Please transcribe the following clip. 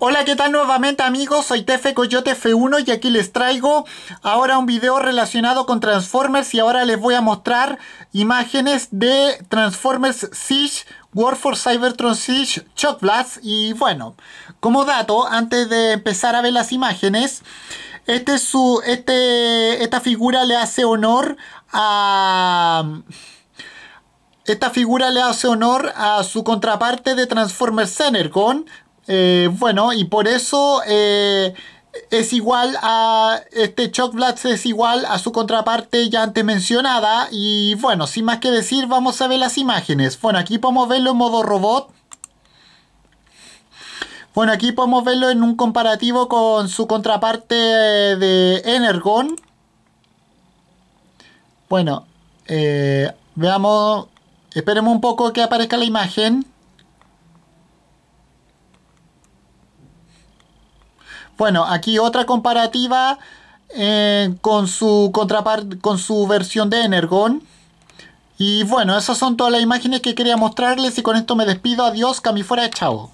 Hola, ¿qué tal nuevamente amigos? Soy Tefe Coyote F1 y aquí les traigo ahora un video relacionado con Transformers y ahora les voy a mostrar imágenes de Transformers Siege, War for Cybertron Siege, Shock Blast y bueno, como dato, antes de empezar a ver las imágenes, este su, este, esta figura le hace honor a... Esta figura le hace honor a su contraparte de Transformers Energon, eh, bueno, y por eso eh, es igual a. Este Choc es igual a su contraparte ya antes mencionada. Y bueno, sin más que decir, vamos a ver las imágenes. Bueno, aquí podemos verlo en modo robot. Bueno, aquí podemos verlo en un comparativo con su contraparte de Energon. Bueno, eh, veamos, esperemos un poco que aparezca la imagen. Bueno, aquí otra comparativa eh, con, su con su versión de Energon. Y bueno, esas son todas las imágenes que quería mostrarles y con esto me despido. Adiós, cami fuera, chao.